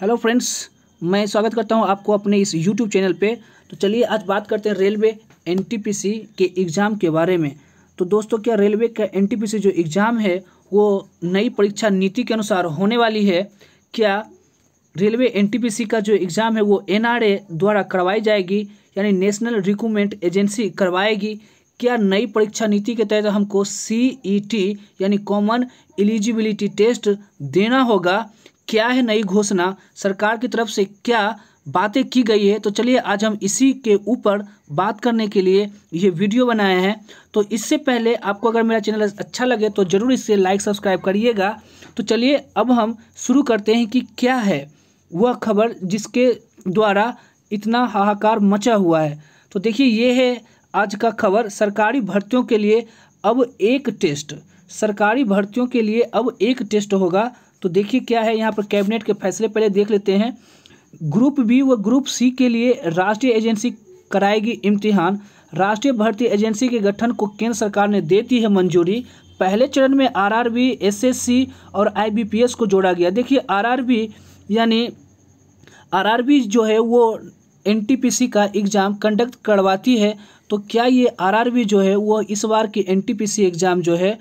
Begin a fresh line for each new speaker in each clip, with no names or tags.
hello friends मैं स्वागत करता हूं आपको अपने इस यूट्यूब चैनल पे तो चलिए आज बात करते हैं रेलवे एनटीपीसी के एग्ज़ाम के बारे में तो दोस्तों क्या रेलवे का एनटीपीसी जो एग्ज़ाम है वो नई परीक्षा नीति के अनुसार होने वाली है क्या रेलवे एनटीपीसी का जो एग्ज़ाम है वो एन द्वारा करवाई जाएगी यानी नेशनल रिक्रूटमेंट एजेंसी करवाएगी क्या नई परीक्षा नीति के तहत हमको सी ई टी यानी कॉमन एलिजिबिलिटी टेस्ट देना होगा क्या है नई घोषणा सरकार की तरफ से क्या बातें की गई है तो चलिए आज हम इसी के ऊपर बात करने के लिए ये वीडियो बनाए हैं तो इससे पहले आपको अगर मेरा चैनल अच्छा लगे तो ज़रूर इससे लाइक सब्सक्राइब करिएगा तो चलिए अब हम शुरू करते हैं कि क्या है वह खबर जिसके द्वारा इतना हाहाकार मचा हुआ है तो देखिए ये है आज का खबर सरकारी भर्तियों के लिए अब एक टेस्ट सरकारी भर्तियों के लिए अब एक टेस्ट होगा तो देखिए क्या है यहाँ पर कैबिनेट के फैसले पहले देख लेते हैं ग्रुप बी व ग्रुप सी के लिए राष्ट्रीय एजेंसी कराएगी इम्तिहान राष्ट्रीय भर्ती एजेंसी के गठन को केंद्र सरकार ने दे दी है मंजूरी पहले चरण में आरआरबी एसएससी और आईबीपीएस को जोड़ा गया देखिए आरआरबी यानी आरआरबी जो है वो एनटीपीसी का एग्ज़ाम कंडक्ट करवाती है तो क्या ये आरआरबी जो है वो इस बार की एनटीपीसी एग्ज़ाम जो है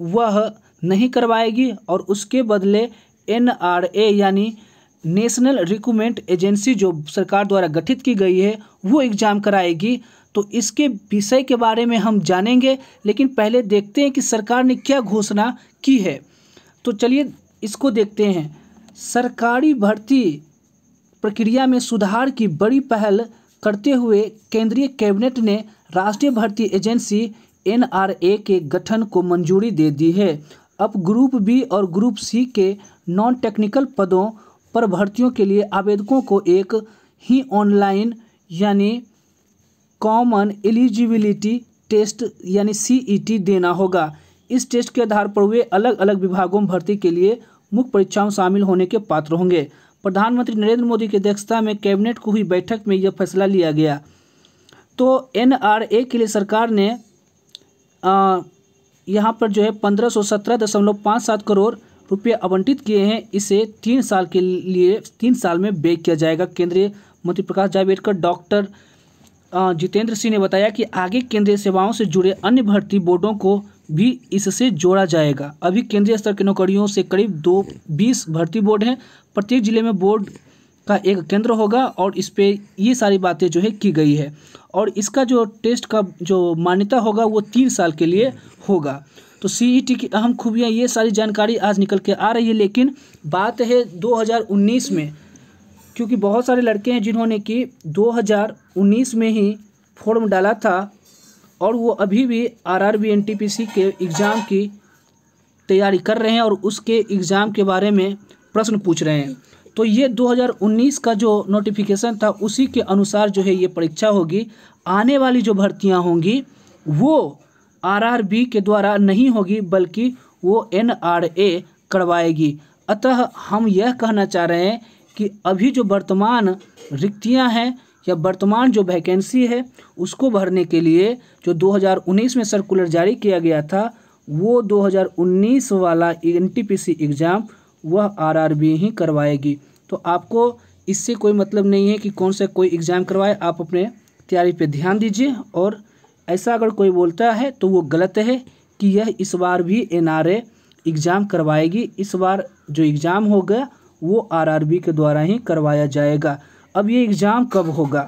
वह नहीं करवाएगी और उसके बदले एन यानी नेशनल रिक्रूमेंट एजेंसी जो सरकार द्वारा गठित की गई है वो एग्ज़ाम कराएगी तो इसके विषय के बारे में हम जानेंगे लेकिन पहले देखते हैं कि सरकार ने क्या घोषणा की है तो चलिए इसको देखते हैं सरकारी भर्ती प्रक्रिया में सुधार की बड़ी पहल करते हुए केंद्रीय कैबिनेट ने राष्ट्रीय भर्ती एजेंसी एनआरए के गठन को मंजूरी दे दी है अब ग्रुप बी और ग्रुप सी के नॉन टेक्निकल पदों पर भर्तियों के लिए आवेदकों को एक ही ऑनलाइन यानी कॉमन एलिजिबिलिटी टेस्ट यानी सीईटी e देना होगा इस टेस्ट के आधार पर वे अलग अलग विभागों में भर्ती के लिए मुख्य परीक्षाओं शामिल होने के पात्र होंगे प्रधानमंत्री नरेंद्र मोदी की अध्यक्षता में कैबिनेट को हुई बैठक में यह फैसला लिया गया तो एनआरए के लिए सरकार ने आ, यहाँ पर जो है पंद्रह सौ सत्रह दशमलव पाँच सात करोड़ रुपये आवंटित किए हैं इसे तीन साल के लिए तीन साल में बेक किया जाएगा केंद्रीय मंत्री प्रकाश जावड़ेकर डॉक्टर जितेंद्र सिंह ने बताया कि आगे केंद्रीय सेवाओं से जुड़े अन्य भर्ती बोर्डों को भी इससे जोड़ा जाएगा अभी केंद्रीय स्तर की नौकरियों से करीब दो बीस भर्ती बोर्ड हैं प्रत्येक जिले में बोर्ड का एक केंद्र होगा और इस पर ये सारी बातें जो है की गई है और इसका जो टेस्ट का जो मान्यता होगा वो तीन साल के लिए होगा तो सी e की अहम खूबियाँ ये सारी जानकारी आज निकल के आ रही है लेकिन बात है 2019 में क्योंकि बहुत सारे लड़के हैं जिन्होंने कि 2019 में ही फॉर्म डाला था और वो अभी भी R R B N T P C के एग्ज़ाम की तैयारी कर रहे हैं और उसके एग्ज़ाम के बारे में प्रश्न पूछ रहे हैं तो ये 2019 का जो नोटिफिकेशन था उसी के अनुसार जो है ये परीक्षा होगी आने वाली जो भर्तियाँ होंगी वो आरआरबी के द्वारा नहीं होगी बल्कि वो एनआरए करवाएगी अतः हम यह कहना चाह रहे हैं कि अभी जो वर्तमान रिक्तियां हैं या वर्तमान जो वैकेंसी है उसको भरने के लिए जो 2019 में सर्कुलर जारी किया गया था वो 2019 वाला एन एग्ज़ाम वह आरआरबी ही करवाएगी तो आपको इससे कोई मतलब नहीं है कि कौन सा कोई एग्ज़ाम करवाए आप अपने तैयारी पे ध्यान दीजिए और ऐसा अगर कोई बोलता है तो वो गलत है कि यह इस बार भी आर एग्ज़ाम करवाएगी इस बार जो एग्ज़ाम होगा वो बी के द्वारा ही करवाया जाएगा अब ये एग्ज़ाम कब होगा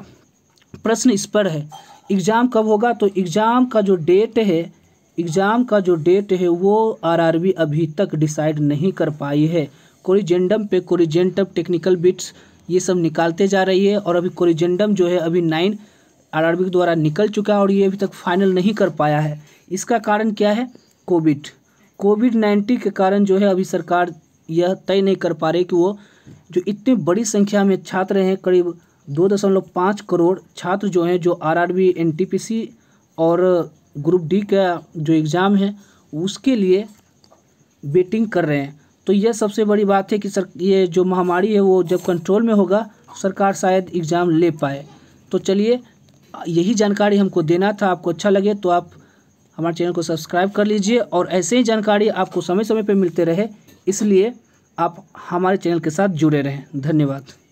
प्रश्न इस पर है एग्ज़ाम कब होगा तो एग्ज़ाम का जो डेट है एग्ज़ाम का जो डेट है वो आरआरबी अभी तक डिसाइड नहीं कर पाई है कोरिजेंडम पे कोरिजेंडम टेक्निकल बिट्स ये सब निकालते जा रही है और अभी कोरिजेंडम जो है अभी नाइन आरआरबी के द्वारा निकल चुका है और ये अभी तक फाइनल नहीं कर पाया है इसका कारण क्या है कोविड कोविड नाइन्टीन के कारण जो है अभी सरकार यह तय नहीं कर पा रही कि वो जो इतनी बड़ी संख्या में छात्र हैं करीब दो दशमलव पाँच करोड़ छात्र जो हैं जो आरआरबी एनटीपीसी और ग्रुप डी का जो एग्ज़ाम है उसके लिए बेटिंग कर रहे हैं तो यह सबसे बड़ी बात है कि सर ये जो महामारी है वो जब कंट्रोल में होगा सरकार शायद एग्ज़ाम ले पाए तो चलिए यही जानकारी हमको देना था आपको अच्छा लगे तो आप हमारे चैनल को सब्सक्राइब कर लीजिए और ऐसे ही जानकारी आपको समय समय पर मिलते रहे इसलिए आप हमारे चैनल के साथ जुड़े रहें धन्यवाद